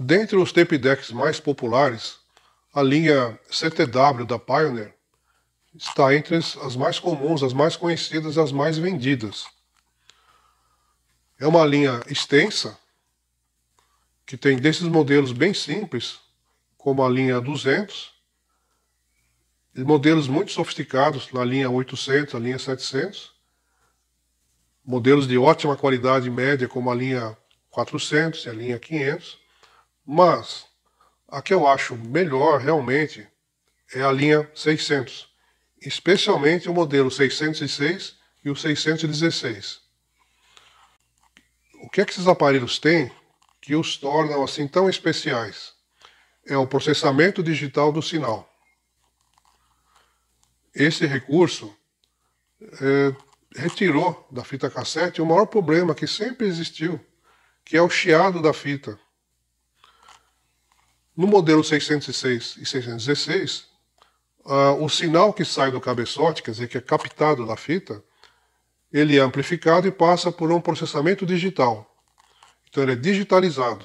Dentre os tape decks mais populares, a linha CTW da Pioneer está entre as mais comuns, as mais conhecidas e as mais vendidas. É uma linha extensa, que tem desses modelos bem simples, como a linha 200, e modelos muito sofisticados, na linha 800, a linha 700, modelos de ótima qualidade média, como a linha 400 e a linha 500, mas a que eu acho melhor realmente é a linha 600, especialmente o modelo 606 e o 616. O que é que esses aparelhos têm que os tornam assim tão especiais? É o processamento digital do sinal. Esse recurso é, retirou da fita cassete o maior problema que sempre existiu, que é o chiado da fita. No modelo 606 e 616, uh, ah, o sinal que sai do cabeçote, quer dizer, que é captado da fita, ele é amplificado e passa por um processamento digital. Então ele é digitalizado.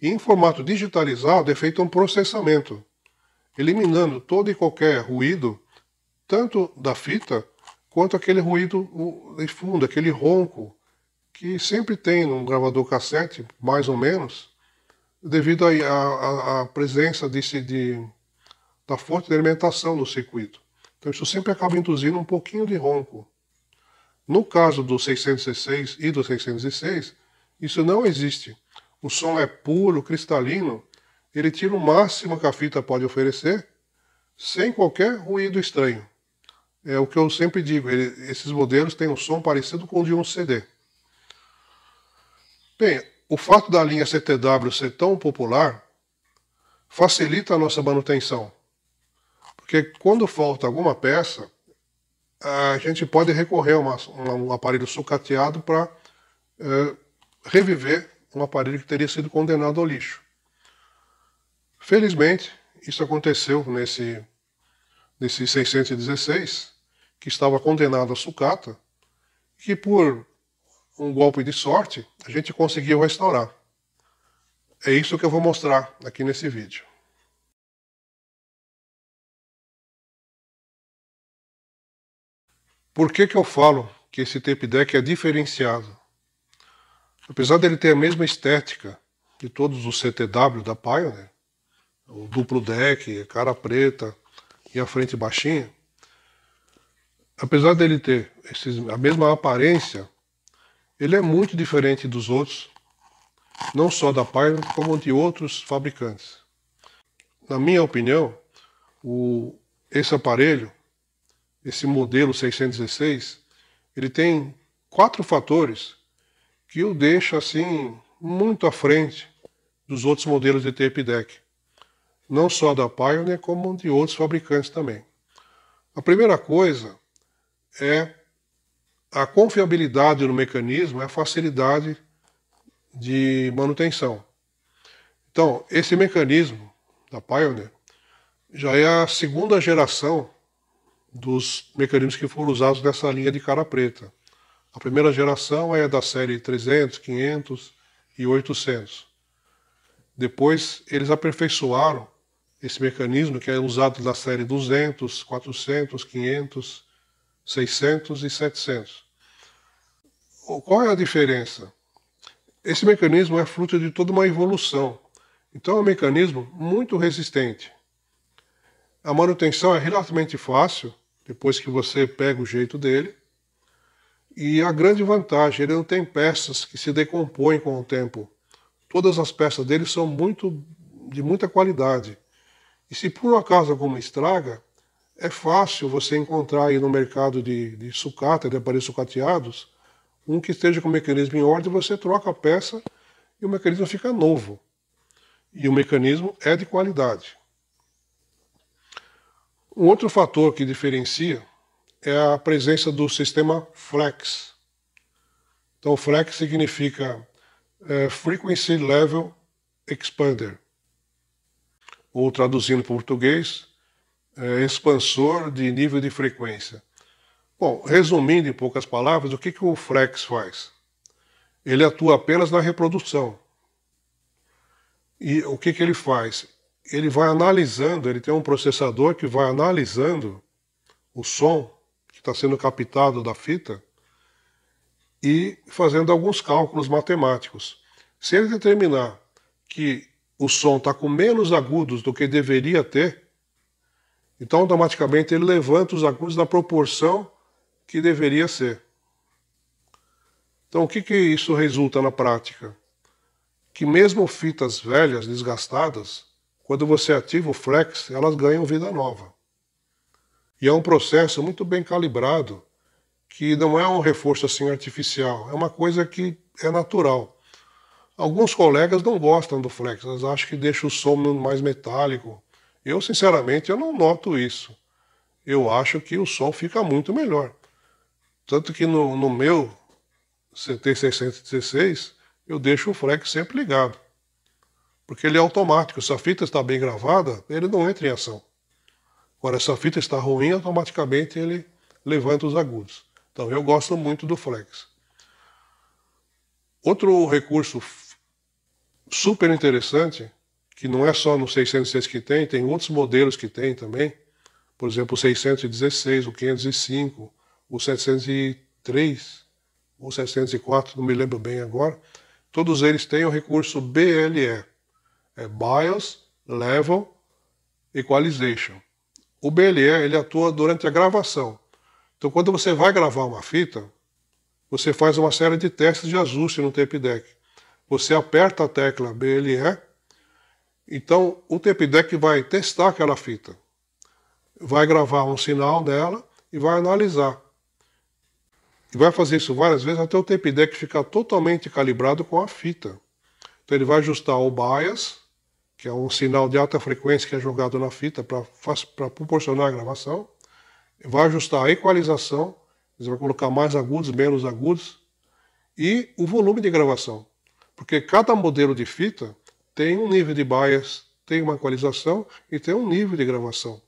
E em formato digitalizado é feito um processamento, eliminando todo e qualquer ruído, tanto da fita quanto aquele ruído de fundo, aquele ronco que sempre tem num gravador cassete, mais ou menos, devido à presença desse, de, da forte alimentação no circuito. Então isso sempre acaba induzindo um pouquinho de ronco. No caso do 606 e do 606, isso não existe. O som é puro, cristalino, ele tira o máximo que a fita pode oferecer, sem qualquer ruído estranho. É o que eu sempre digo, ele, esses modelos têm um som parecido com o de um CD. Bem, o fato da linha CTW ser tão popular facilita a nossa manutenção. Porque quando falta alguma peça, a gente pode recorrer a, uma, um aparelho sucateado para é, reviver um aparelho que teria sido condenado ao lixo. Felizmente, isso aconteceu nesse, nesse 616, que estava condenado à sucata, que por um golpe de sorte, a gente conseguiu restaurar. É isso que eu vou mostrar aqui nesse vídeo. Por que, que eu falo que esse tape deck é diferenciado? Apesar dele ter a mesma estética de todos os CTW da Pioneer, o duplo deck, cara preta e a frente baixinha, apesar dele ter esses, a mesma aparência ele é muito diferente dos outros, não só da Pioneer como de outros fabricantes. Na minha opinião, o, esse aparelho, esse modelo 616, ele tem quatro fatores que o deixa assim muito à frente dos outros modelos de tape deck, não só da Pioneer como de outros fabricantes também. A primeira coisa é a confiabilidade no mecanismo é a facilidade de manutenção. Então, esse mecanismo da Pioneer já é a segunda geração dos mecanismos que foram usados nessa linha de cara preta. A primeira geração é da série 300, 500 e 800. Depois, eles aperfeiçoaram esse mecanismo que é usado na série 200, 400, 500, 600 e 700. Qual é a diferença? Esse mecanismo é fruto de toda uma evolução. Então é um mecanismo muito resistente. A manutenção é relativamente fácil, depois que você pega o jeito dele. E a grande vantagem, ele não tem peças que se decompõem com o tempo. Todas as peças dele são muito de muita qualidade. E se por um acaso alguma estraga, é fácil você encontrar aí no mercado de, de sucata, de aparelhos sucateados, um que esteja com o mecanismo em ordem, você troca a peça e o mecanismo fica novo. E o mecanismo é de qualidade. Um outro fator que diferencia é a presença do sistema Flex. Então, Flex significa é, Frequency Level Expander, ou traduzindo o português, é, expansor de nível de frequência. Bom, resumindo em poucas palavras, o que, que o Flex faz? Ele atua apenas na reprodução. E o que, que ele faz? Ele vai analisando, ele tem um processador que vai analisando o som que está sendo captado da fita e fazendo alguns cálculos matemáticos. Se ele determinar que o som está com menos agudos do que deveria ter, então automaticamente ele levanta os agudos na proporção que deveria ser. Então, o que, que isso resulta na prática? Que mesmo fitas velhas, desgastadas, quando você ativa o flex, elas ganham vida nova. E é um processo muito bem calibrado, que não é um reforço assim artificial, é uma coisa que é natural. Alguns colegas não gostam do flex, elas acham que deixa o som mais metálico. Eu, sinceramente, eu não noto isso. Eu acho que o som fica muito melhor. Tanto que no, no meu CT616 eu deixo o flex sempre ligado. Porque ele é automático. Se a fita está bem gravada, ele não entra em ação. Agora, se a fita está ruim, automaticamente ele levanta os agudos. Então eu gosto muito do flex. Outro recurso super interessante, que não é só no 606 que tem, tem outros modelos que tem também. Por exemplo, o 616, o 505, o 703, o 704, não me lembro bem agora, todos eles têm o recurso BLE, é BIOS Level Equalization. O BLE ele atua durante a gravação. Então quando você vai gravar uma fita, você faz uma série de testes de ajuste no tape deck. Você aperta a tecla BLE, então o tape deck vai testar aquela fita. Vai gravar um sinal dela e vai analisar. E vai fazer isso várias vezes até o tape deck ficar totalmente calibrado com a fita. Então ele vai ajustar o bias, que é um sinal de alta frequência que é jogado na fita para proporcionar a gravação. Vai ajustar a equalização, ele vai colocar mais agudos, menos agudos, e o volume de gravação. Porque cada modelo de fita tem um nível de bias, tem uma equalização e tem um nível de gravação.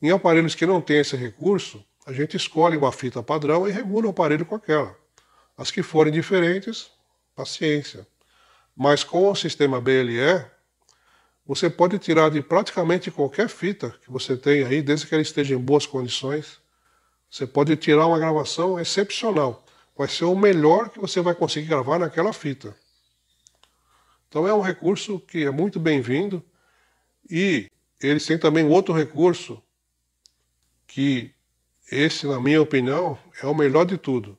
Em aparelhos que não têm esse recurso, a gente escolhe uma fita padrão e regula o aparelho com aquela. As que forem diferentes, paciência. Mas com o sistema BLE, você pode tirar de praticamente qualquer fita que você tem aí, desde que ela esteja em boas condições. Você pode tirar uma gravação excepcional. Vai ser o melhor que você vai conseguir gravar naquela fita. Então é um recurso que é muito bem-vindo. E eles têm também outro recurso que esse, na minha opinião, é o melhor de tudo,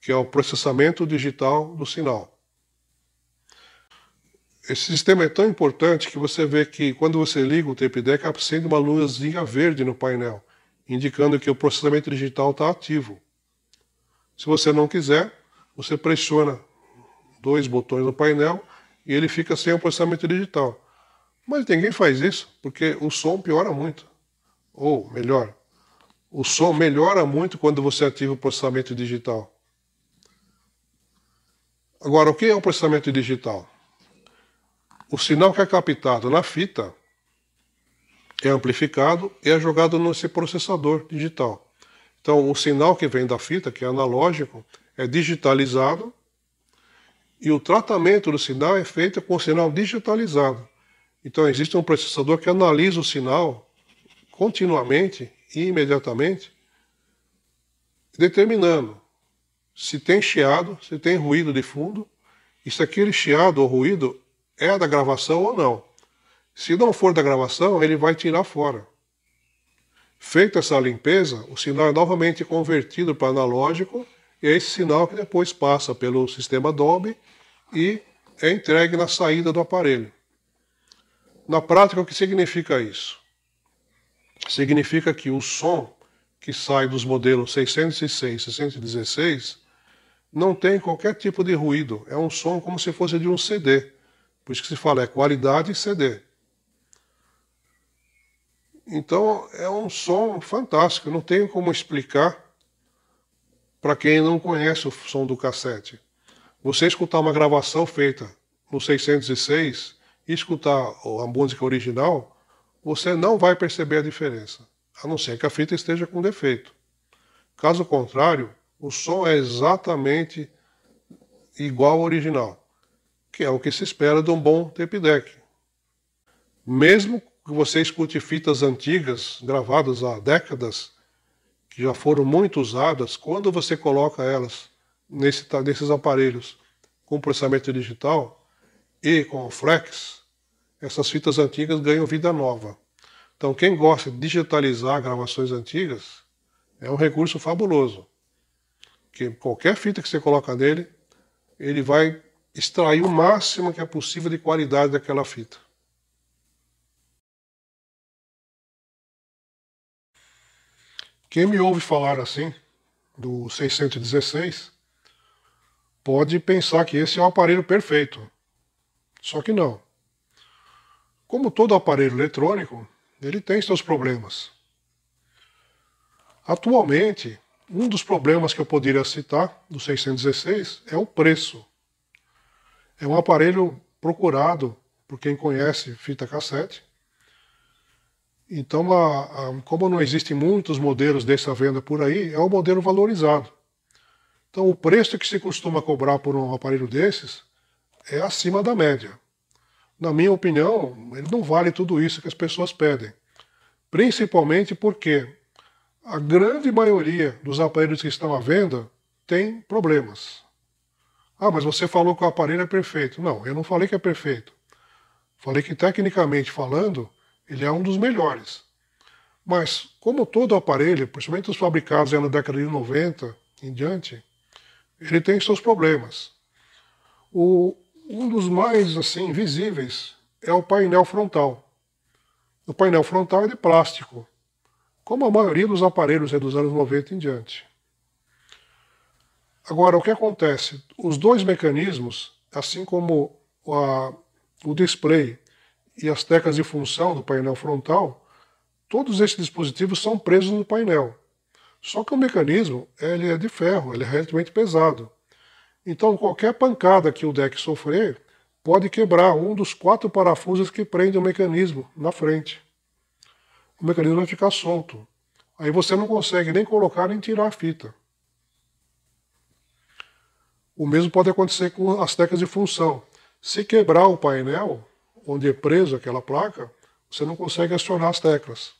que é o processamento digital do sinal. Esse sistema é tão importante que você vê que quando você liga o tape deck, acende uma luzinha verde no painel, indicando que o processamento digital está ativo. Se você não quiser, você pressiona dois botões no painel e ele fica sem o processamento digital. Mas ninguém faz isso, porque o som piora muito. Ou melhor, o som melhora muito quando você ativa o processamento digital. Agora, o que é o processamento digital? O sinal que é captado na fita é amplificado e é jogado nesse processador digital. Então, o sinal que vem da fita, que é analógico, é digitalizado e o tratamento do sinal é feito com o sinal digitalizado. Então, existe um processador que analisa o sinal continuamente imediatamente, determinando se tem chiado, se tem ruído de fundo, e se aquele chiado ou ruído é da gravação ou não. Se não for da gravação, ele vai tirar fora. Feita essa limpeza, o sinal é novamente convertido para analógico, e é esse sinal que depois passa pelo sistema Dolby e é entregue na saída do aparelho. Na prática, o que significa isso? significa que o som que sai dos modelos 606 616 não tem qualquer tipo de ruído. É um som como se fosse de um CD. Por isso que se fala é qualidade CD. Então é um som fantástico. Não tenho como explicar para quem não conhece o som do cassete. Você escutar uma gravação feita no 606 e escutar a música original você não vai perceber a diferença, a não ser que a fita esteja com defeito. Caso contrário, o som é exatamente igual ao original, que é o que se espera de um bom tape deck. Mesmo que você escute fitas antigas, gravadas há décadas, que já foram muito usadas, quando você coloca elas nesse, nesses aparelhos com processamento digital e com o flex, essas fitas antigas ganham vida nova. Então, quem gosta de digitalizar gravações antigas é um recurso fabuloso. Que qualquer fita que você coloca nele, ele vai extrair o máximo que é possível de qualidade daquela fita. Quem me ouve falar assim, do 616, pode pensar que esse é o aparelho perfeito. Só que não. Como todo aparelho eletrônico, ele tem seus problemas. Atualmente, um dos problemas que eu poderia citar do 616 é o preço. É um aparelho procurado por quem conhece fita cassete. Então, a, a, como não existem muitos modelos dessa venda por aí, é um modelo valorizado. Então, o preço que se costuma cobrar por um aparelho desses é acima da média na minha opinião, ele não vale tudo isso que as pessoas pedem. Principalmente porque a grande maioria dos aparelhos que estão à venda tem problemas. Ah, mas você falou que o aparelho é perfeito. Não, eu não falei que é perfeito. Falei que, tecnicamente falando, ele é um dos melhores. Mas, como todo aparelho, principalmente os fabricados na década de 90 em diante, ele tem seus problemas. O, um dos mais assim visíveis é o painel frontal. O painel frontal é de plástico, como a maioria dos aparelhos é dos anos 90 em diante. Agora, o que acontece? Os dois mecanismos, assim como a, o display e as teclas de função do painel frontal, todos esses dispositivos são presos no painel. Só que o mecanismo ele é de ferro, ele é relativamente pesado. Então, qualquer pancada que o deck sofrer pode quebrar um dos quatro parafusos que prende o mecanismo na frente. O mecanismo vai ficar solto. Aí você não consegue nem colocar nem tirar a fita. O mesmo pode acontecer com as teclas de função. Se quebrar o painel, onde é preso aquela placa, você não consegue acionar as teclas.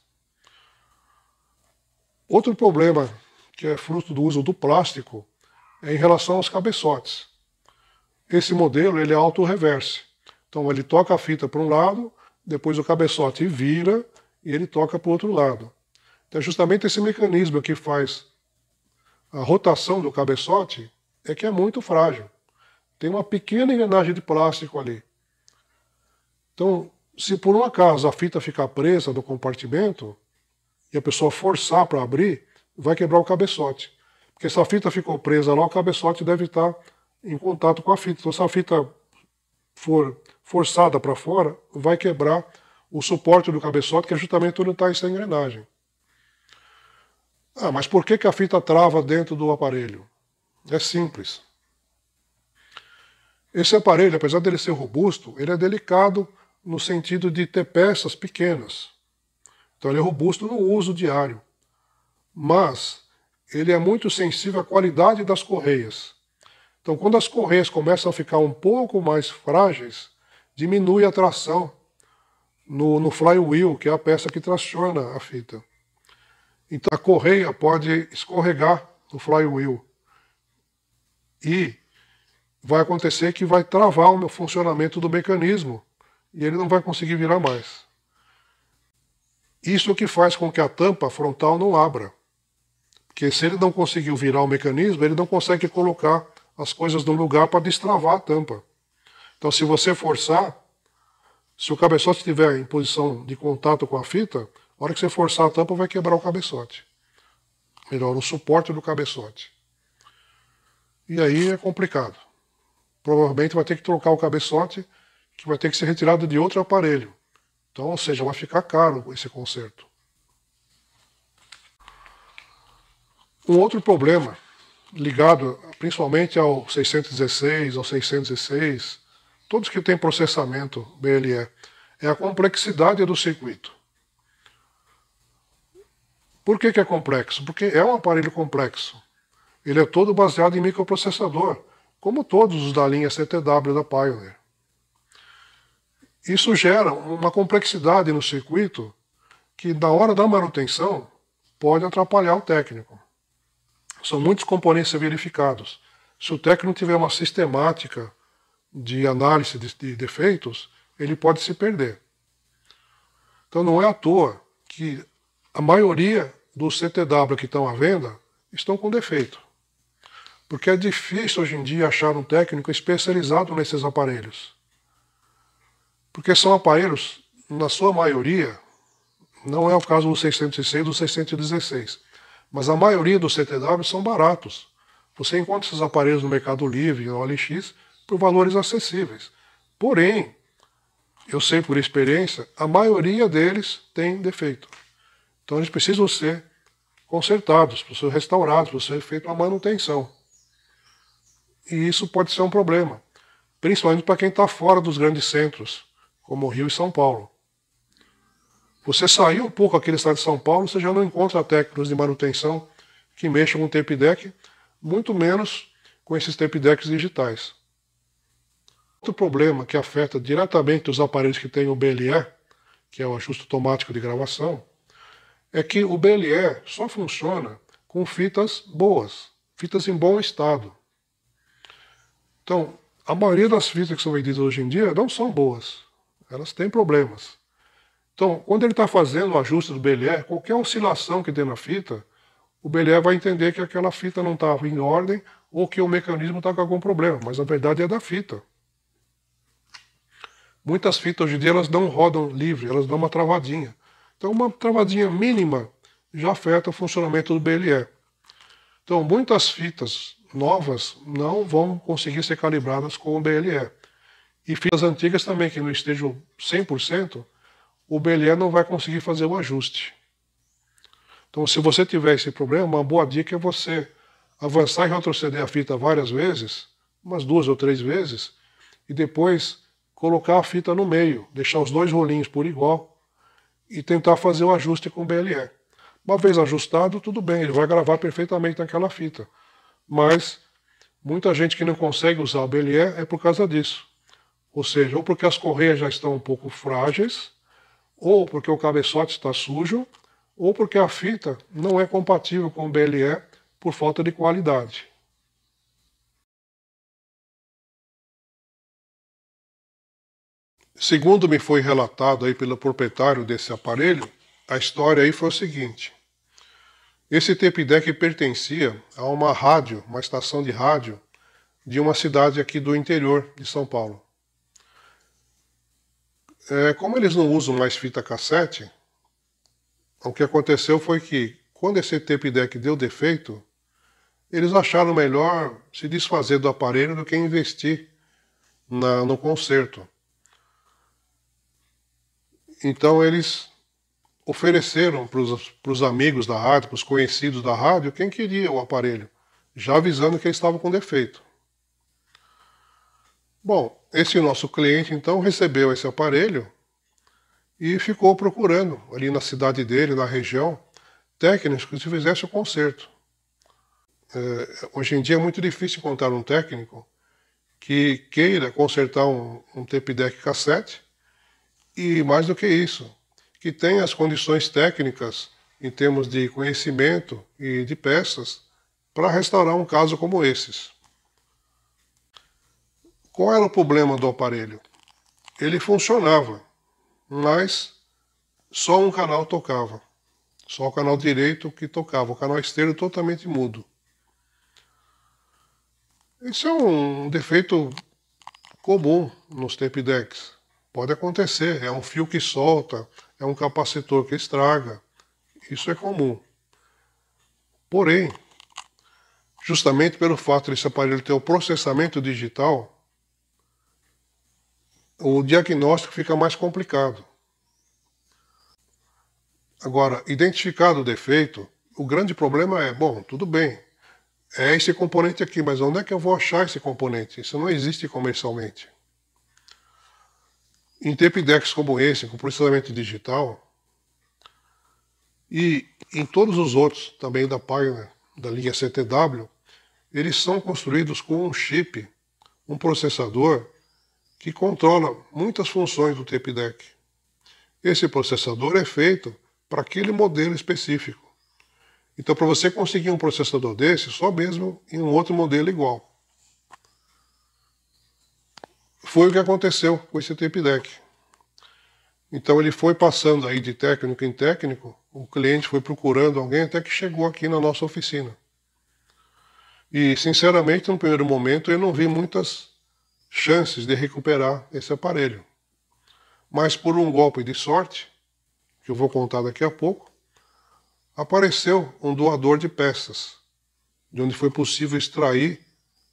Outro problema que é fruto do uso do plástico é em relação aos cabeçotes. Esse modelo ele é auto-reverse. Então ele toca a fita para um lado, depois o cabeçote vira e ele toca para o outro lado. Então é justamente esse mecanismo que faz a rotação do cabeçote é que é muito frágil. Tem uma pequena engrenagem de plástico ali. Então, se por um acaso a fita ficar presa no compartimento e a pessoa forçar para abrir, vai quebrar o cabeçote. Porque se a fita ficou presa lá, o cabeçote deve estar em contato com a fita. Então, se a fita for forçada para fora, vai quebrar o suporte do cabeçote, que é justamente onde está essa engrenagem. Ah, mas por que, que a fita trava dentro do aparelho? É simples. Esse aparelho, apesar dele ser robusto, ele é delicado no sentido de ter peças pequenas. Então ele é robusto no uso diário. Mas ele é muito sensível à qualidade das correias. Então, quando as correias começam a ficar um pouco mais frágeis, diminui a tração no, no flywheel, que é a peça que traciona a fita. Então, a correia pode escorregar no flywheel. E vai acontecer que vai travar o funcionamento do mecanismo e ele não vai conseguir virar mais. Isso que faz com que a tampa frontal não abra. Porque se ele não conseguiu virar o mecanismo, ele não consegue colocar as coisas no lugar para destravar a tampa. Então, se você forçar, se o cabeçote estiver em posição de contato com a fita, a hora que você forçar a tampa, vai quebrar o cabeçote. Melhor, o suporte do cabeçote. E aí é complicado. Provavelmente vai ter que trocar o cabeçote, que vai ter que ser retirado de outro aparelho. Então, ou seja, vai ficar caro esse conserto. Um outro problema ligado principalmente ao 616, ao 606, todos que têm processamento BLE, é a complexidade do circuito. Por que, que é complexo? Porque é um aparelho complexo. Ele é todo baseado em microprocessador, como todos os da linha CTW da Pioneer. Isso gera uma complexidade no circuito que, na hora da manutenção, pode atrapalhar o técnico. São muitos componentes verificados. Se o técnico tiver uma sistemática de análise de, de defeitos, ele pode se perder. Então não é à toa que a maioria dos CTW que estão à venda estão com defeito. Porque é difícil hoje em dia achar um técnico especializado nesses aparelhos. Porque são aparelhos, na sua maioria, não é o caso do 606 e do 616, mas a maioria dos CTW são baratos. Você encontra esses aparelhos no Mercado Livre, no OLX, por valores acessíveis. Porém, eu sei por experiência, a maioria deles tem defeito. Então eles precisam ser consertados, precisam ser restaurados, precisam ser feita uma manutenção. E isso pode ser um problema, principalmente para quem está fora dos grandes centros, como Rio e São Paulo. Você saiu um pouco aquele estado de São Paulo, você já não encontra técnicos de manutenção que mexam com tape deck, muito menos com esses tape decks digitais. Outro problema que afeta diretamente os aparelhos que têm o BLE, que é o ajuste automático de gravação, é que o BLE só funciona com fitas boas, fitas em bom estado. Então, a maioria das fitas que são vendidas hoje em dia não são boas, elas têm problemas. Então, quando ele está fazendo o ajuste do Belé, qualquer oscilação que dê na fita, o Belé vai entender que aquela fita não estava tá em ordem ou que o mecanismo está com algum problema, mas na verdade é da fita. Muitas fitas hoje em dia elas não rodam livre, elas dão uma travadinha. Então, uma travadinha mínima já afeta o funcionamento do BLE. Então, muitas fitas novas não vão conseguir ser calibradas com o BLE. E fitas antigas também, que não estejam 100%, o Belé não vai conseguir fazer o ajuste. Então, se você tiver esse problema, uma boa dica é você avançar e retroceder a fita várias vezes, umas duas ou três vezes, e depois colocar a fita no meio, deixar os dois rolinhos por igual e tentar fazer o ajuste com o BLE. Uma vez ajustado, tudo bem, ele vai gravar perfeitamente naquela fita. Mas muita gente que não consegue usar o BLE é por causa disso. Ou seja, ou porque as correias já estão um pouco frágeis, ou porque o cabeçote está sujo, ou porque a fita não é compatível com o BLE por falta de qualidade. Segundo me foi relatado aí pelo proprietário desse aparelho, a história aí foi o seguinte. Esse tape deck pertencia a uma rádio, uma estação de rádio de uma cidade aqui do interior de São Paulo. É, como eles não usam mais fita cassete, o que aconteceu foi que, quando esse tape deck deu defeito, eles acharam melhor se desfazer do aparelho do que investir na, no conserto. Então eles ofereceram para os amigos da rádio, para os conhecidos da rádio, quem queria o aparelho, já avisando que ele estava com defeito. Bom, esse nosso cliente então recebeu esse aparelho e ficou procurando ali na cidade dele, na região, técnicos que se fizesse o conserto. É, hoje em dia é muito difícil encontrar um técnico que queira consertar um, um tape deck cassete e mais do que isso, que tenha as condições técnicas em termos de conhecimento e de peças para restaurar um caso como esses. Qual era o problema do aparelho? Ele funcionava, mas só um canal tocava. Só o canal direito que tocava, o canal esquerdo totalmente mudo. Isso é um defeito comum nos tape decks. Pode acontecer, é um fio que solta, é um capacitor que estraga. Isso é comum. Porém, justamente pelo fato desse aparelho ter o processamento digital, o diagnóstico fica mais complicado. Agora, identificado o defeito, o grande problema é: bom, tudo bem, é esse componente aqui, mas onde é que eu vou achar esse componente? Isso não existe comercialmente. Em TPDEX como esse, com processamento digital, e em todos os outros também da página da linha CTW, eles são construídos com um chip, um processador que controla muitas funções do tape deck. Esse processador é feito para aquele modelo específico. Então, para você conseguir um processador desse, só mesmo em um outro modelo igual. Foi o que aconteceu com esse tape deck. Então, ele foi passando aí de técnico em técnico, o cliente foi procurando alguém até que chegou aqui na nossa oficina. E, sinceramente, no primeiro momento, eu não vi muitas chances de recuperar esse aparelho. Mas por um golpe de sorte, que eu vou contar daqui a pouco, apareceu um doador de peças, de onde foi possível extrair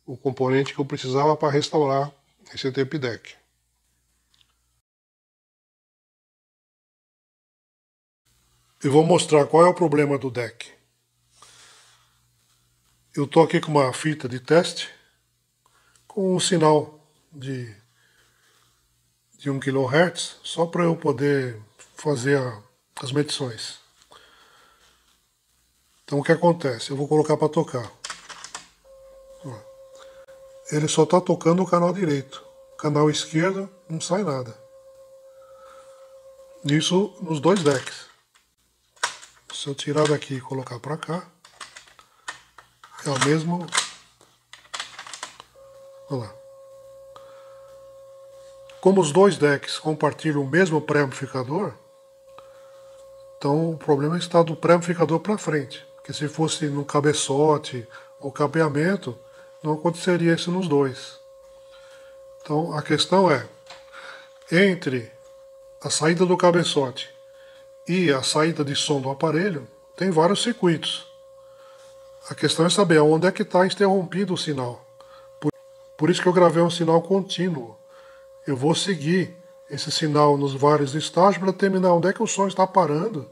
o componente que eu precisava para restaurar esse tape deck. Eu vou mostrar qual é o problema do deck. Eu estou aqui com uma fita de teste com um sinal de, de 1 kHz só para eu poder fazer a, as medições. Então o que acontece? Eu vou colocar para tocar. Ele só está tocando o canal direito. Canal esquerdo não sai nada. Isso nos dois decks. Se eu tirar daqui e colocar para cá, é o mesmo. Olha lá. Como os dois decks compartilham o mesmo pré-amplificador, então o problema está do pré-amplificador para frente. Porque se fosse no cabeçote ou cabeamento, não aconteceria isso nos dois. Então a questão é, entre a saída do cabeçote e a saída de som do aparelho, tem vários circuitos. A questão é saber onde é que está interrompido o sinal. por isso que eu gravei um sinal contínuo eu vou seguir esse sinal nos vários estágios para determinar onde é que o som está parando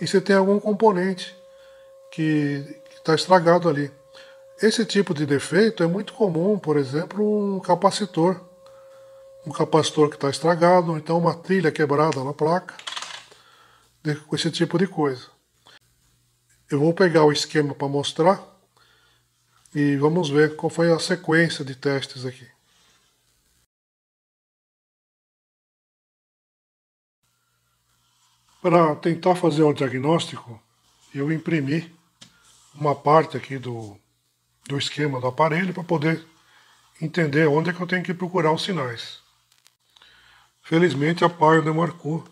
e se tem algum componente que está estragado ali. Esse tipo de defeito é muito comum, por exemplo, um capacitor. Um capacitor que está estragado, ou então uma trilha quebrada na placa, com esse tipo de coisa. Eu vou pegar o esquema para mostrar e vamos ver qual foi a sequência de testes aqui. Para tentar fazer o diagnóstico, eu imprimi uma parte aqui do, do esquema do aparelho para poder entender onde é que eu tenho que procurar os sinais. Felizmente a Pio demarcou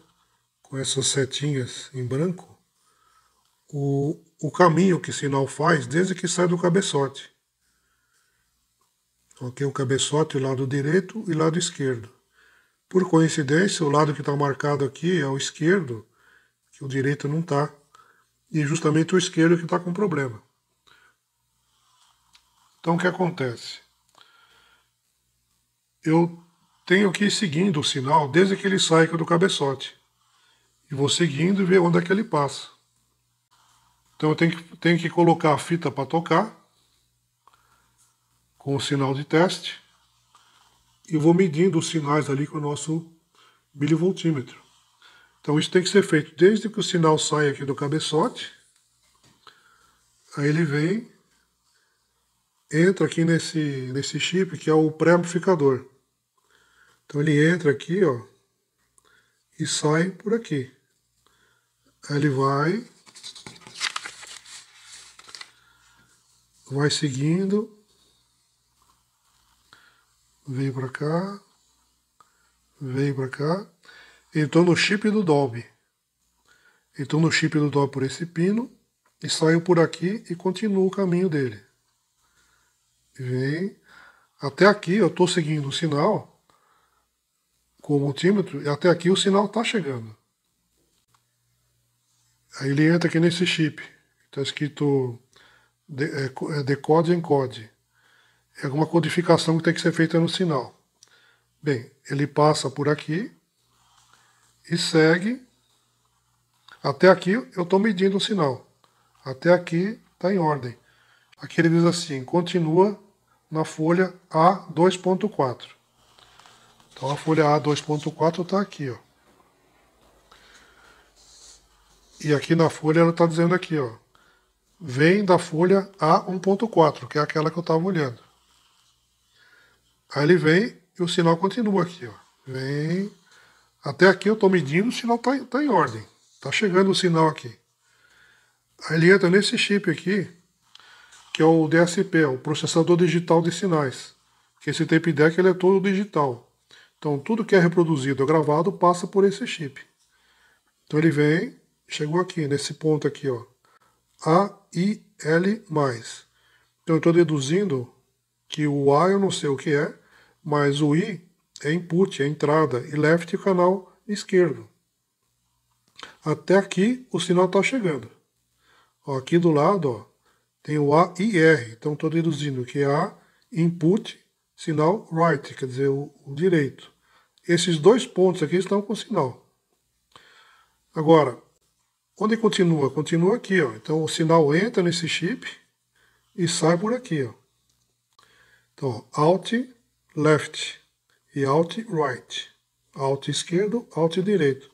com essas setinhas em branco o, o caminho que o sinal faz desde que sai do cabeçote. Ok, o cabeçote, lado direito e lado esquerdo. Por coincidência, o lado que está marcado aqui é o esquerdo, que o direito não está, e justamente o esquerdo que está com problema. Então o que acontece? Eu tenho que ir seguindo o sinal desde que ele sai do cabeçote. E vou seguindo e ver onde é que ele passa. Então eu tenho que, tenho que colocar a fita para tocar com o sinal de teste e vou medindo os sinais ali com o nosso milivoltímetro. Então isso tem que ser feito desde que o sinal sai aqui do cabeçote. Aí ele vem, entra aqui nesse, nesse chip que é o pré-amplificador. Então ele entra aqui, ó, e sai por aqui. Aí ele vai, vai seguindo, vem para cá, vem para cá, entrou no chip do Dolby. Entrou no chip do Dolby por esse pino e saiu por aqui e continua o caminho dele. Vem até aqui, eu estou seguindo o sinal com o multímetro e até aqui o sinal está chegando. Aí ele entra aqui nesse chip. Está escrito é, é, decode e encode. É alguma codificação que tem que ser feita no sinal. Bem, ele passa por aqui, e segue. Até aqui eu estou medindo o sinal. Até aqui está em ordem. Aqui ele diz assim, continua na folha A2.4. Então a folha A2.4 está aqui, ó. E aqui na folha ela está dizendo aqui, ó. Vem da folha A1.4, que é aquela que eu estava olhando. Aí ele vem e o sinal continua aqui, ó. Vem até aqui eu estou medindo, o sinal está tá em ordem. Está chegando o sinal aqui. Aí ele entra nesse chip aqui, que é o DSP, é o processador digital de sinais. Que esse tape deck ele é todo digital. Então tudo que é reproduzido ou gravado passa por esse chip. Então ele vem, chegou aqui, nesse ponto aqui, ó. A, I, L+. Então eu estou deduzindo que o A eu não sei o que é, mas o I é input, é entrada, e left é o canal esquerdo. Até aqui o sinal está chegando. Ó, aqui do lado ó, tem o A e R, então estou deduzindo que é A input, sinal right, quer dizer o, o direito. Esses dois pontos aqui estão com sinal. Agora, onde continua? Continua aqui, ó. Então o sinal entra nesse chip e sai por aqui, ó. Então, Alt, Left e Alt Right. Alt esquerdo, Alt direito.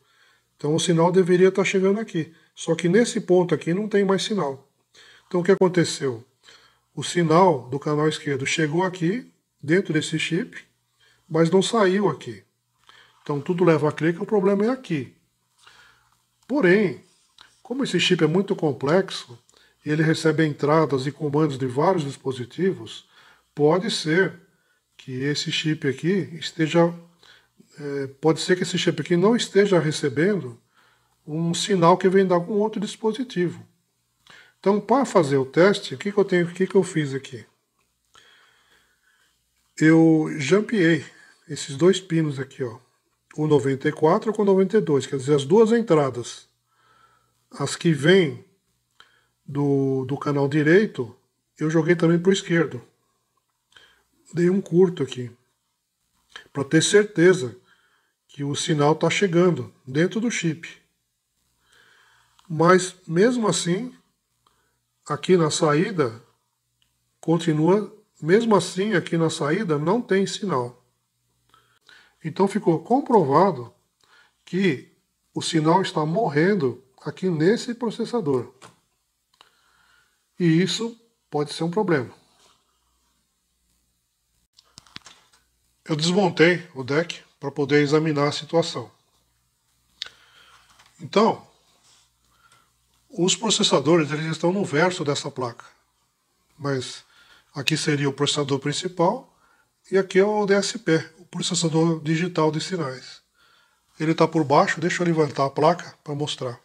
Então o sinal deveria estar chegando aqui. Só que nesse ponto aqui não tem mais sinal. Então o que aconteceu? O sinal do canal esquerdo chegou aqui, dentro desse chip, mas não saiu aqui. Então tudo leva a crer que o problema é aqui. Porém, como esse chip é muito complexo, ele recebe entradas e comandos de vários dispositivos, pode ser que esse chip aqui esteja. É, pode ser que esse chip aqui não esteja recebendo um sinal que vem de algum outro dispositivo. Então, para fazer o teste, o que, que eu tenho, o que, que eu fiz aqui? Eu jampeei esses dois pinos aqui, ó, o 94 com o 92, quer dizer, as duas entradas. As que vêm do, do canal direito, eu joguei também para o esquerdo dei um curto aqui, para ter certeza que o sinal está chegando dentro do chip. Mas mesmo assim, aqui na saída, continua, mesmo assim aqui na saída não tem sinal. Então ficou comprovado que o sinal está morrendo aqui nesse processador. E isso pode ser um problema. Eu desmontei o deck para poder examinar a situação. Então, os processadores eles estão no verso dessa placa, mas aqui seria o processador principal e aqui é o DSP, o processador digital de sinais. Ele está por baixo, deixa eu levantar a placa para mostrar.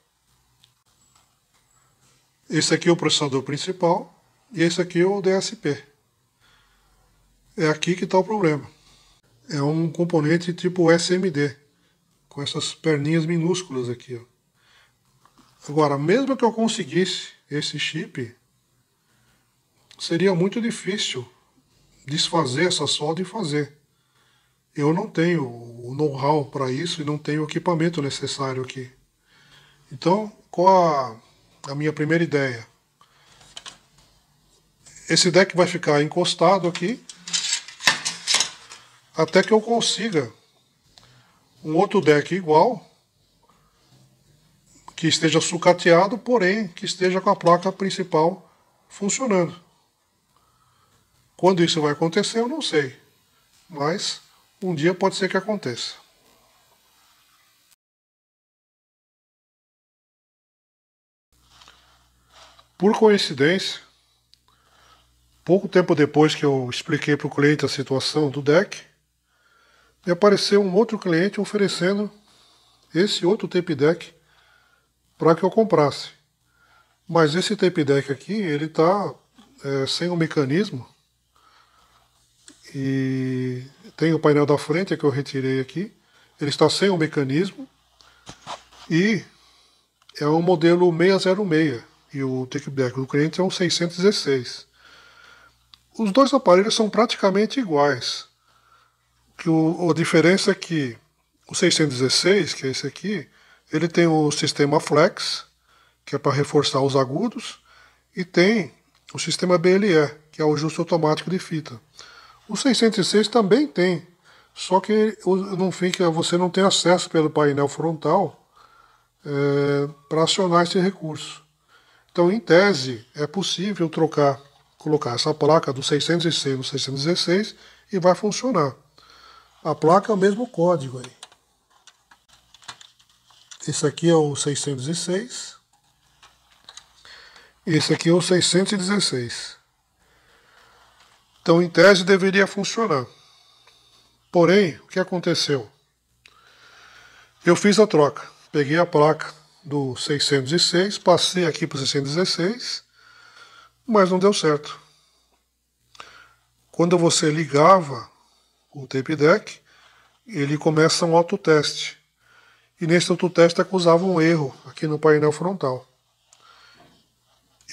Esse aqui é o processador principal e esse aqui é o DSP. É aqui que está o problema é um componente tipo SMD, com essas perninhas minúsculas aqui. Ó. Agora, mesmo que eu conseguisse esse chip, seria muito difícil desfazer essa solda e fazer. Eu não tenho o know-how para isso e não tenho o equipamento necessário aqui. Então, qual a, a minha primeira ideia? Esse deck vai ficar encostado aqui até que eu consiga um outro deck igual, que esteja sucateado, porém que esteja com a placa principal funcionando. Quando isso vai acontecer, eu não sei, mas um dia pode ser que aconteça. Por coincidência, pouco tempo depois que eu expliquei para o cliente a situação do deck, e apareceu um outro cliente oferecendo esse outro tape deck para que eu comprasse. Mas esse tape deck aqui, ele está é, sem o um mecanismo. E tem o painel da frente que eu retirei aqui. Ele está sem o um mecanismo. E é um modelo 606. E o tape deck do cliente é um 616. Os dois aparelhos são praticamente iguais que o, a diferença é que o 616, que é esse aqui, ele tem o sistema flex, que é para reforçar os agudos, e tem o sistema BLE, que é o ajuste automático de fita. O 606 também tem, só que não fica, você não tem acesso pelo painel frontal é, para acionar esse recurso. Então, em tese, é possível trocar, colocar essa placa do 606 no 616 e vai funcionar. A placa é o mesmo código aí. Esse aqui é o 606. Esse aqui é o 616. Então, em tese, deveria funcionar. Porém, o que aconteceu? Eu fiz a troca. Peguei a placa do 606, passei aqui para o 616, mas não deu certo. Quando você ligava o tape deck, ele começa um autoteste. E nesse autoteste acusava um erro aqui no painel frontal.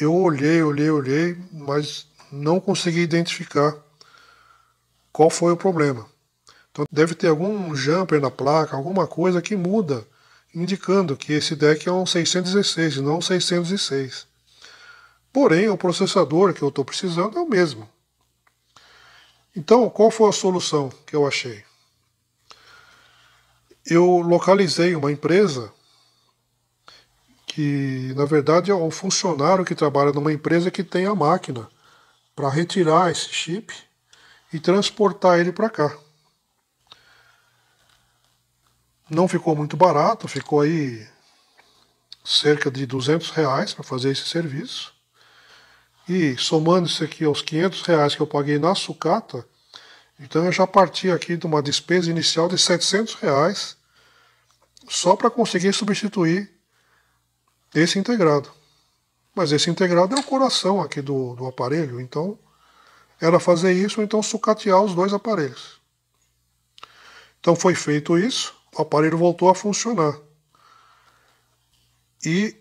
Eu olhei, olhei, olhei, mas não consegui identificar qual foi o problema. Então deve ter algum jumper na placa, alguma coisa que muda, indicando que esse deck é um 616 e não um 606. Porém, o processador que eu estou precisando é o mesmo. Então, qual foi a solução que eu achei? Eu localizei uma empresa que, na verdade, é um funcionário que trabalha numa empresa que tem a máquina para retirar esse chip e transportar ele para cá. Não ficou muito barato, ficou aí cerca de 200 reais para fazer esse serviço. E somando isso aqui aos 500 reais que eu paguei na sucata, então eu já parti aqui de uma despesa inicial de 700 reais só para conseguir substituir esse integrado. Mas esse integrado é o coração aqui do, do aparelho, então era fazer isso, então sucatear os dois aparelhos. Então foi feito isso, o aparelho voltou a funcionar. E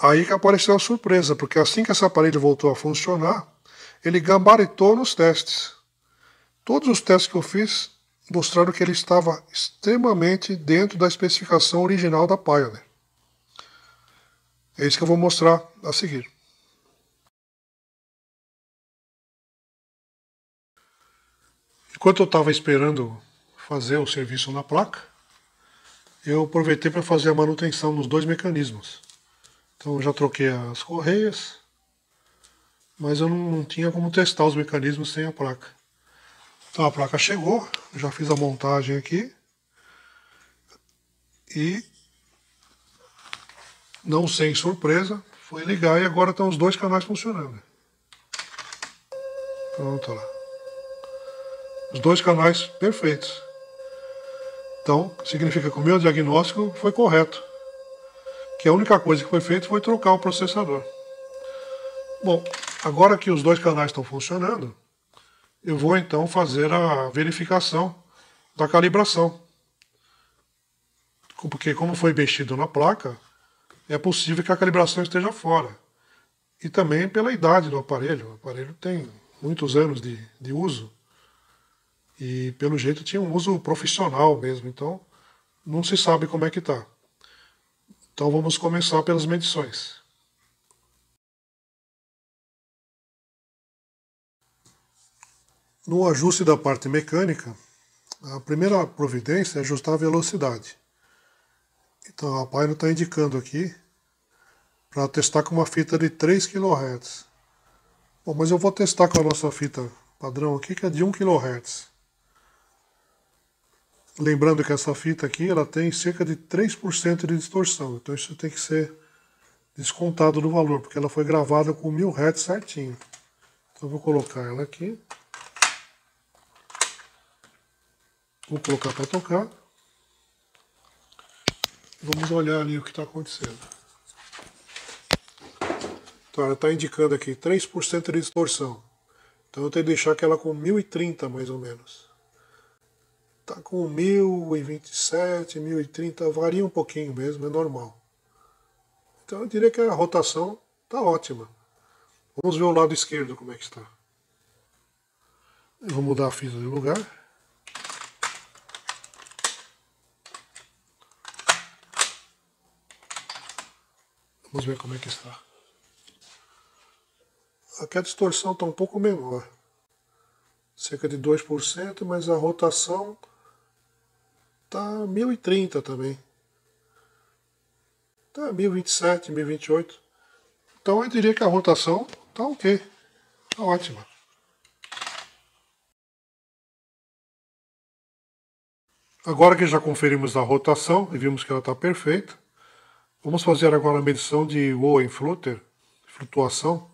Aí que apareceu a surpresa, porque assim que esse aparelho voltou a funcionar, ele gabaritou nos testes. Todos os testes que eu fiz mostraram que ele estava extremamente dentro da especificação original da Pioneer. É isso que eu vou mostrar a seguir. Enquanto eu estava esperando fazer o serviço na placa, eu aproveitei para fazer a manutenção nos dois mecanismos. Então já troquei as correias, mas eu não, não tinha como testar os mecanismos sem a placa. Então a placa chegou, já fiz a montagem aqui. E não sem surpresa, foi ligar e agora estão os dois canais funcionando. Pronto, tá lá. Os dois canais perfeitos. Então, significa que o meu diagnóstico foi correto que a única coisa que foi feita foi trocar o processador. Bom, agora que os dois canais estão funcionando, eu vou então fazer a verificação da calibração. Porque como foi mexido na placa, é possível que a calibração esteja fora. E também pela idade do aparelho. O aparelho tem muitos anos de, de uso. E pelo jeito tinha um uso profissional mesmo, então não se sabe como é que está. Então vamos começar pelas medições. No ajuste da parte mecânica, a primeira providência é ajustar a velocidade. Então a página está indicando aqui para testar com uma fita de 3 kHz. Bom, mas eu vou testar com a nossa fita padrão aqui que é de 1 kHz. Lembrando que essa fita aqui ela tem cerca de 3% de distorção, então isso tem que ser descontado no valor, porque ela foi gravada com 1000 Hz certinho. Então vou colocar ela aqui. Vou colocar para tocar. Vamos olhar ali o que está acontecendo. Então ela está indicando aqui 3% de distorção. Então eu tenho que deixar que ela com 1030 mais ou menos tá com 1027, 1030, varia um pouquinho mesmo, é normal. Então eu diria que a rotação tá ótima. Vamos ver o lado esquerdo como é que está. Eu vou mudar a fita de lugar. Vamos ver como é que está. Aqui a distorção está um pouco menor, cerca de 2%, mas a rotação tá 1030 também. Tá 1027, 1028. Então eu diria que a rotação tá ok. Tá ótima. Agora que já conferimos a rotação e vimos que ela está perfeita, vamos fazer agora a medição de Owen-Flutter, flutuação,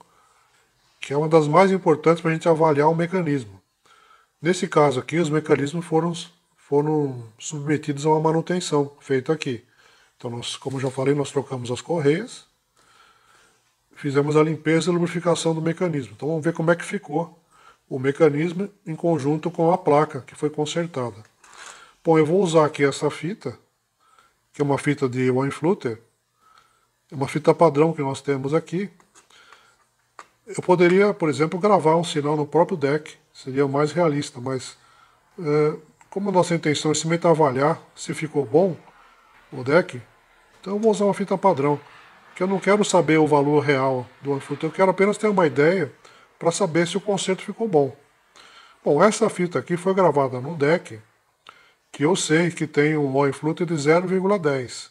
que é uma das mais importantes para a gente avaliar o mecanismo. Nesse caso aqui, os mecanismos foram foram submetidos a uma manutenção feita aqui. Então, nós, como já falei, nós trocamos as correias, fizemos a limpeza e lubrificação do mecanismo. Então, vamos ver como é que ficou o mecanismo em conjunto com a placa que foi consertada. Bom, eu vou usar aqui essa fita, que é uma fita de One Flutter, é uma fita padrão que nós temos aqui. Eu poderia, por exemplo, gravar um sinal no próprio deck, seria o mais realista, mas é, como nossa intenção é simplesmente avaliar se ficou bom o deck, então eu vou usar uma fita padrão, que eu não quero saber o valor real do OneFoot, eu quero apenas ter uma ideia para saber se o conserto ficou bom. Bom, essa fita aqui foi gravada no deck que eu sei que tem um OneFlute de 0,10.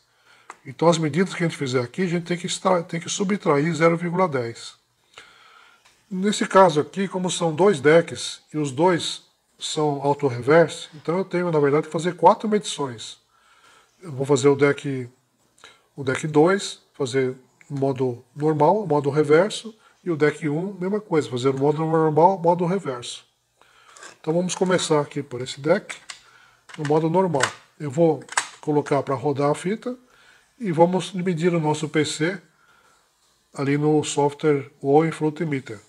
Então as medidas que a gente fizer aqui, a gente tem que, tem que subtrair 0,10. Nesse caso aqui, como são dois decks e os dois são auto-reverse, então eu tenho, na verdade, que fazer quatro medições. Eu vou fazer o deck o deck 2, fazer modo normal, modo reverso, e o deck 1, um, mesma coisa, fazer o modo normal, modo reverso. Então vamos começar aqui por esse deck, no modo normal. Eu vou colocar para rodar a fita, e vamos medir o nosso PC ali no software ou em Meter.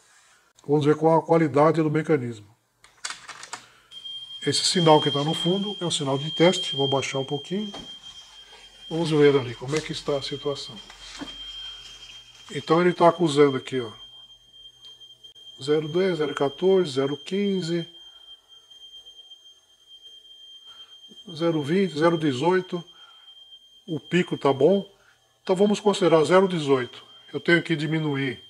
Vamos ver qual a qualidade do mecanismo. Esse sinal que está no fundo é um sinal de teste. Vou baixar um pouquinho. Vamos ver ali como é que está a situação. Então ele está acusando aqui, ó. 02, 014, 015, 020, 018. O pico está bom. Então vamos considerar 0,18. Eu tenho que diminuir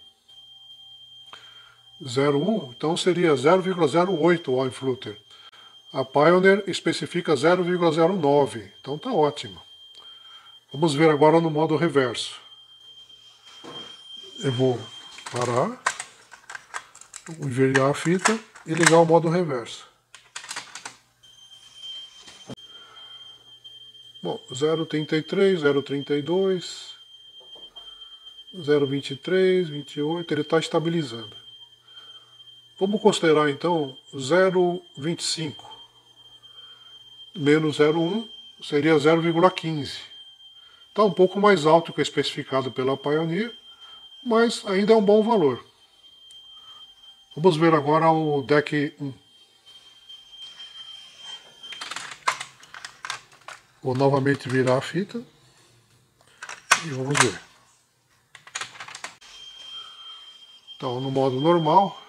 0,1, então seria 0,08 o Flutter. A Pioneer especifica 0,09, então está ótimo. Vamos ver agora no modo reverso. Eu vou parar, enviar a fita e ligar o modo reverso. Bom, 0,33, 0,32, 0,23, 28, ele está estabilizando. Vamos considerar então 0,25 menos 0,1 seria 0,15. Está um pouco mais alto que o especificado pela Pioneer, mas ainda é um bom valor. Vamos ver agora o deck 1. Vou novamente virar a fita e vamos ver. Então, no modo normal,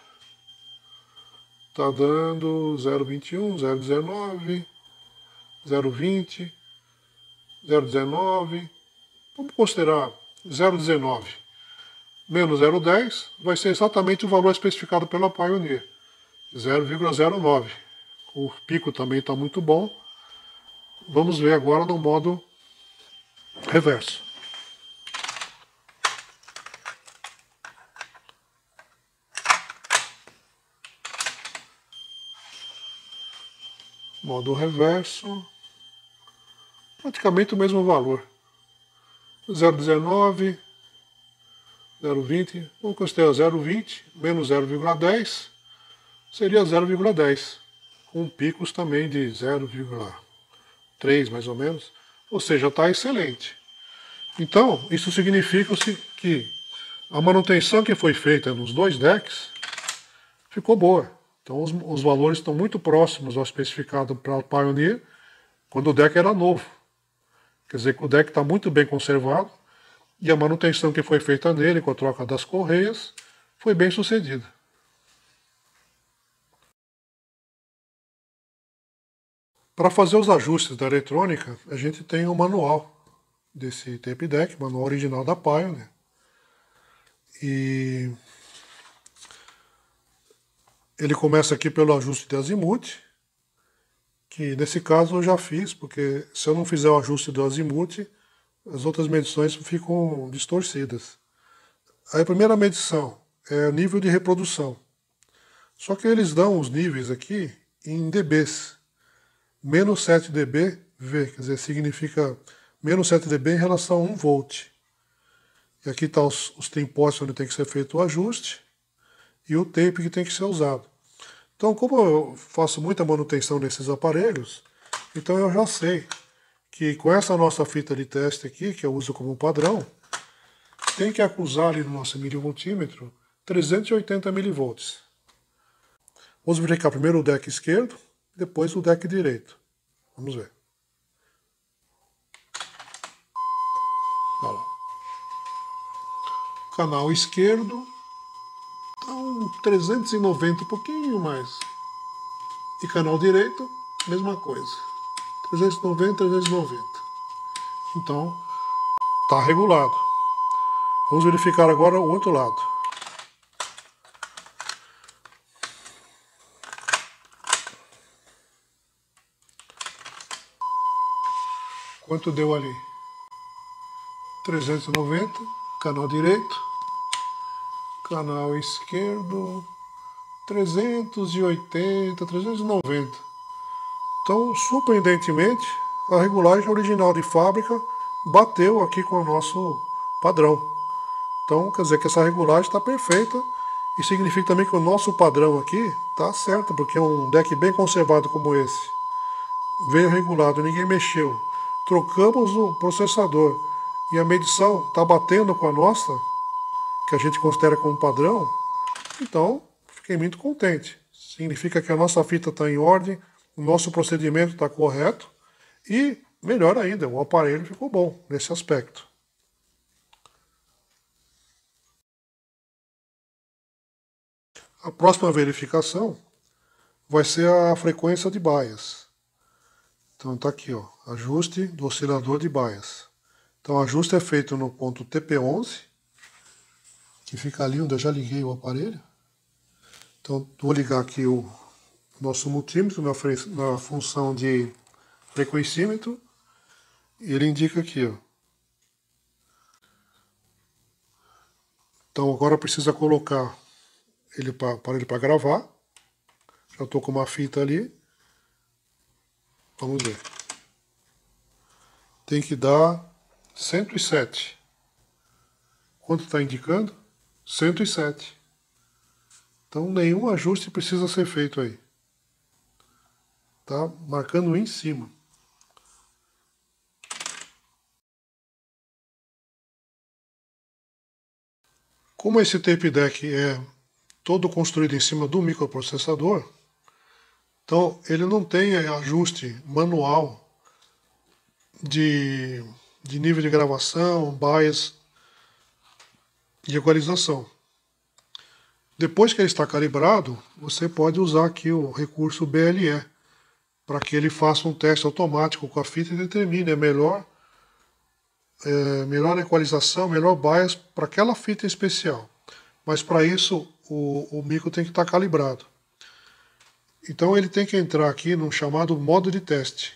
está dando 0,21, 0,19, 020, 019. Vamos considerar 019 menos 010 vai ser exatamente o valor especificado pela Pioneer, 0,09. O pico também está muito bom. Vamos ver agora no modo reverso. Modo reverso praticamente o mesmo valor. 0,19, 0,20, vamos considerar 0,20 menos 0,10 seria 0,10, com picos também de 0,3 mais ou menos, ou seja, está excelente. Então, isso significa que a manutenção que foi feita nos dois decks ficou boa. Então os, os valores estão muito próximos ao especificado para o Pioneer quando o deck era novo. Quer dizer, o deck está muito bem conservado e a manutenção que foi feita nele com a troca das correias foi bem sucedida. Para fazer os ajustes da eletrônica, a gente tem o um manual desse tape deck, manual original da Pioneer. E ele começa aqui pelo ajuste de azimuth, que nesse caso eu já fiz, porque se eu não fizer o ajuste do azimuth, as outras medições ficam distorcidas. a primeira medição é nível de reprodução. Só que eles dão os níveis aqui em dBs. Menos 7 dB V, quer dizer, significa menos 7 dB em relação a 1 volt. E aqui estão tá os, os onde tem que ser feito o ajuste e o tape que tem que ser usado. Então, como eu faço muita manutenção nesses aparelhos, então eu já sei que com essa nossa fita de teste aqui, que eu uso como padrão, tem que acusar ali no nosso milivoltímetro 380 milivolts. Vamos verificar primeiro o deck esquerdo, depois o deck direito. Vamos ver. Olha lá. Canal esquerdo, 390 um pouquinho mais. E canal direito, mesma coisa. 390, 390. Então, está regulado. Vamos verificar agora o outro lado. Quanto deu ali? 390, canal direito canal esquerdo, 380, 390. Então, surpreendentemente, a regulagem original de fábrica bateu aqui com o nosso padrão. Então, quer dizer que essa regulagem está perfeita e significa também que o nosso padrão aqui está certo, porque é um deck bem conservado como esse. Veio regulado, ninguém mexeu. Trocamos o processador e a medição está batendo com a nossa, que a gente considera como padrão, então fiquei muito contente. Significa que a nossa fita está em ordem, o nosso procedimento está correto e, melhor ainda, o aparelho ficou bom nesse aspecto. A próxima verificação vai ser a frequência de bias. Então está aqui, ó, ajuste do oscilador de bias. Então o ajuste é feito no ponto TP11, que fica ali onde eu já liguei o aparelho. Então vou ligar aqui o nosso multímetro na, na função de frequencímetro. Ele indica aqui, ó. Então agora precisa colocar ele para aparelho para gravar. Já estou com uma fita ali. Vamos ver. Tem que dar 107. Quanto está indicando? 107. Então nenhum ajuste precisa ser feito aí. Tá marcando em cima. Como esse tape deck é todo construído em cima do microprocessador, então ele não tem ajuste manual de, de nível de gravação, bias de equalização. Depois que ele está calibrado, você pode usar aqui o recurso BLE para que ele faça um teste automático com a fita e determine a melhor, é, melhor equalização, melhor bias para aquela fita especial. Mas para isso o, o micro tem que estar tá calibrado. Então ele tem que entrar aqui no chamado modo de teste.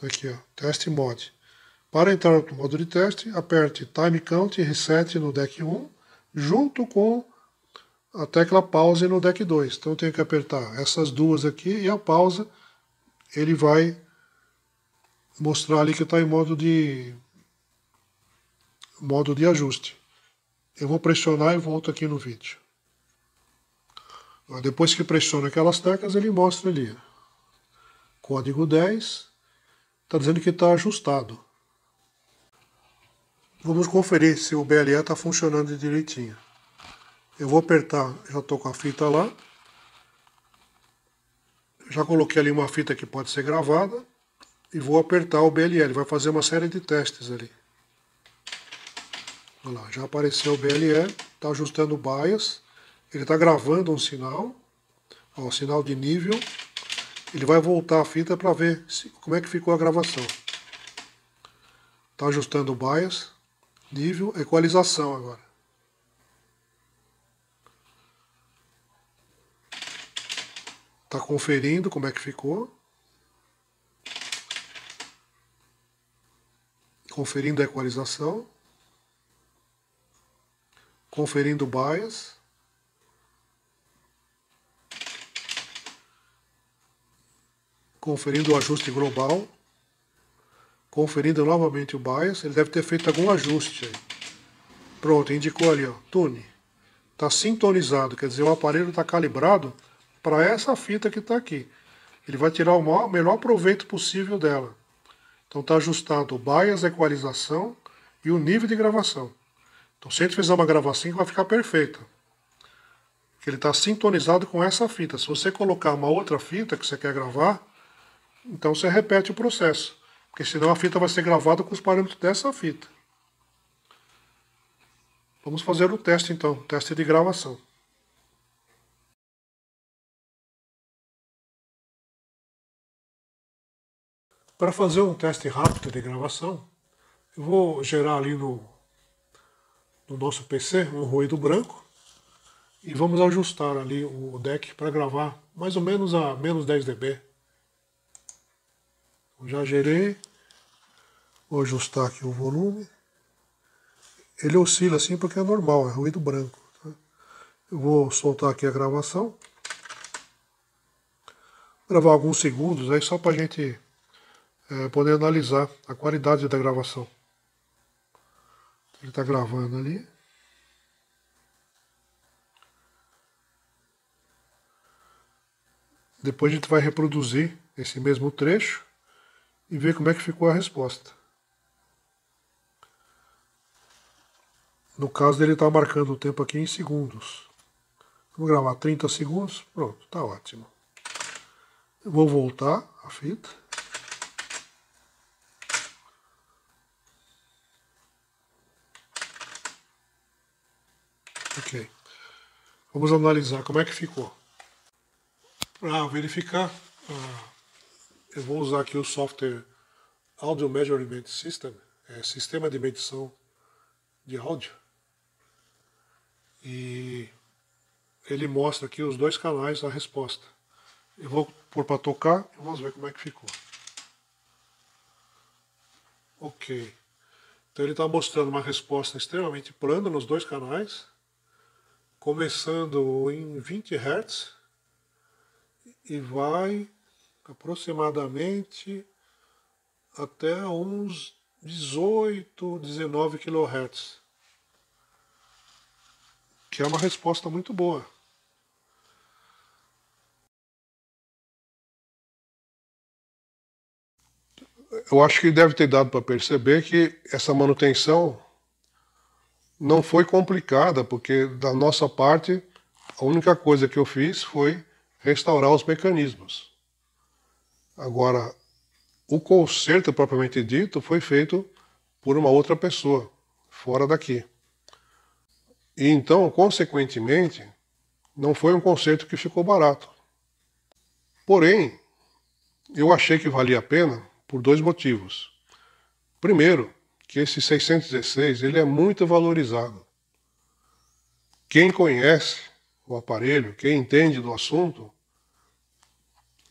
Tá aqui, ó, teste mod. Para entrar no modo de teste, aperte Time Count e Reset no deck 1, junto com a tecla Pause no deck 2. Então eu tenho que apertar essas duas aqui e a pausa, ele vai mostrar ali que está em modo de modo de ajuste. Eu vou pressionar e volto aqui no vídeo. Depois que pressiona aquelas teclas, ele mostra ali. Código 10. Está dizendo que está ajustado. Vamos conferir se o BLE está funcionando direitinho. Eu vou apertar, já estou com a fita lá. Já coloquei ali uma fita que pode ser gravada. E vou apertar o BLE, vai fazer uma série de testes ali. Olha lá, já apareceu o BLE, está ajustando o bias. Ele está gravando um sinal, ó, sinal de nível. Ele vai voltar a fita para ver se, como é que ficou a gravação. Está ajustando o bias. Nível equalização agora. Tá conferindo como é que ficou. Conferindo a equalização. Conferindo o bias. Conferindo o ajuste global conferindo novamente o bias, ele deve ter feito algum ajuste aí. Pronto, indicou ali, ó, tune. Está sintonizado, quer dizer, o aparelho está calibrado para essa fita que está aqui. Ele vai tirar o maior, melhor proveito possível dela. Então está ajustado o bias, a equalização e o nível de gravação. Então se a gente fizer uma gravação vai ficar perfeita. Que ele está sintonizado com essa fita. Se você colocar uma outra fita que você quer gravar, então você repete o processo. Porque senão a fita vai ser gravada com os parâmetros dessa fita. Vamos fazer o teste então, teste de gravação. Para fazer um teste rápido de gravação, eu vou gerar ali no, no nosso PC um ruído branco e vamos ajustar ali o deck para gravar mais ou menos a menos 10 dB já gerei. Vou ajustar aqui o volume. Ele oscila assim porque é normal, é ruído branco. Tá? Eu vou soltar aqui a gravação. Gravar alguns segundos aí só para a gente é, poder analisar a qualidade da gravação. Ele está gravando ali. Depois a gente vai reproduzir esse mesmo trecho e ver como é que ficou a resposta. No caso dele está marcando o tempo aqui em segundos. Vamos gravar 30 segundos, pronto, está ótimo. Eu vou voltar a fita. Ok. Vamos analisar como é que ficou. Para verificar ah, eu vou usar aqui o software Audio Measurement System, é sistema de medição de áudio. E ele mostra aqui os dois canais da resposta. Eu vou pôr para tocar e vamos ver como é que ficou. Ok. Então ele está mostrando uma resposta extremamente plana nos dois canais, começando em 20 Hz e vai aproximadamente até uns 18, 19 kHz, que é uma resposta muito boa. Eu acho que deve ter dado para perceber que essa manutenção não foi complicada, porque da nossa parte a única coisa que eu fiz foi restaurar os mecanismos. Agora, o conserto propriamente dito foi feito por uma outra pessoa, fora daqui. E então, consequentemente, não foi um conserto que ficou barato. Porém, eu achei que valia a pena por dois motivos. Primeiro, que esse 616 ele é muito valorizado. Quem conhece o aparelho, quem entende do assunto,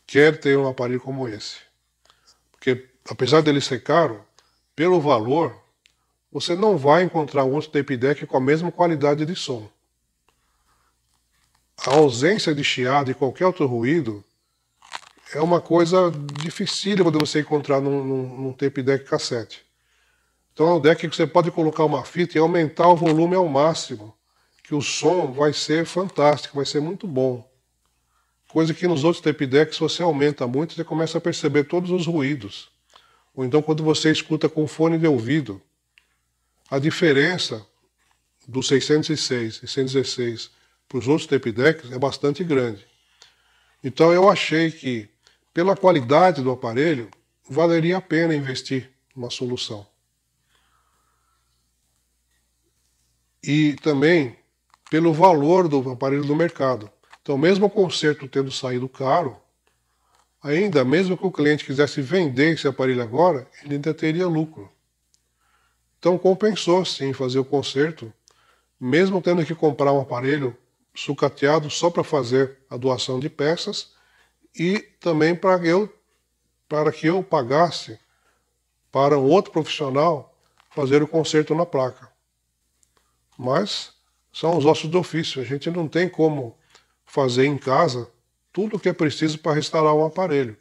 quer ter um aparelho como esse. Porque, apesar dele ser caro, pelo valor, você não vai encontrar outro tape deck com a mesma qualidade de som. A ausência de chiado e qualquer outro ruído é uma coisa difícil de você encontrar num, num, num tape deck cassete. Então é um deck que você pode colocar uma fita e aumentar o volume ao máximo, que o som vai ser fantástico, vai ser muito bom. Coisa que nos outros tapedecs você aumenta muito, você começa a perceber todos os ruídos. Ou então quando você escuta com fone de ouvido, a diferença do 606 e 116 para os outros tapedecs é bastante grande. Então eu achei que, pela qualidade do aparelho, valeria a pena investir numa solução. E também pelo valor do aparelho do mercado. Então, mesmo o conserto tendo saído caro, ainda mesmo que o cliente quisesse vender esse aparelho agora, ele ainda teria lucro. Então, compensou sim fazer o conserto, mesmo tendo que comprar um aparelho sucateado só para fazer a doação de peças e também para eu para que eu pagasse para um outro profissional fazer o conserto na placa. Mas são os ossos do ofício, a gente não tem como fazer em casa tudo o que é preciso para restaurar um aparelho.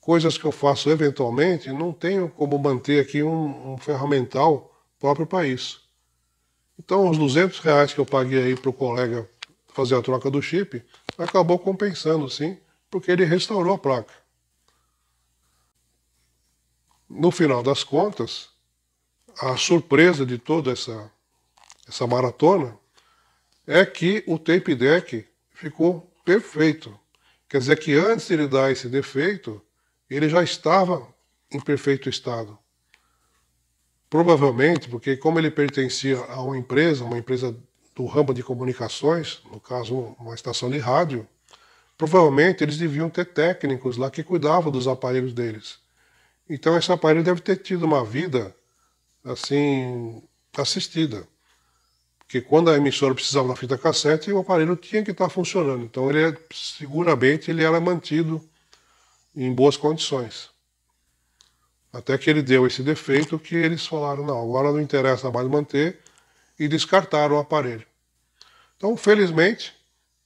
Coisas que eu faço eventualmente, não tenho como manter aqui um, um ferramental próprio para isso. Então, os 200 reais que eu paguei aí para o colega fazer a troca do chip, acabou compensando, sim, porque ele restaurou a placa. No final das contas, a surpresa de toda essa, essa maratona é que o tape deck ficou perfeito. Quer dizer que antes de ele dar esse defeito, ele já estava em perfeito estado. Provavelmente, porque como ele pertencia a uma empresa, uma empresa do ramo de comunicações, no caso uma estação de rádio, provavelmente eles deviam ter técnicos lá que cuidavam dos aparelhos deles. Então esse aparelho deve ter tido uma vida assim assistida. Porque quando a emissora precisava da fita cassete, o aparelho tinha que estar funcionando. Então, ele é, seguramente ele era mantido em boas condições. Até que ele deu esse defeito que eles falaram, não, agora não interessa mais manter, e descartaram o aparelho. Então, felizmente,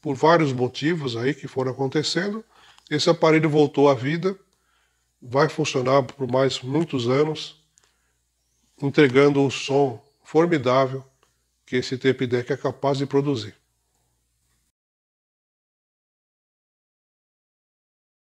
por vários motivos aí que foram acontecendo, esse aparelho voltou à vida, vai funcionar por mais muitos anos, entregando um som formidável que esse tape deck é capaz de produzir.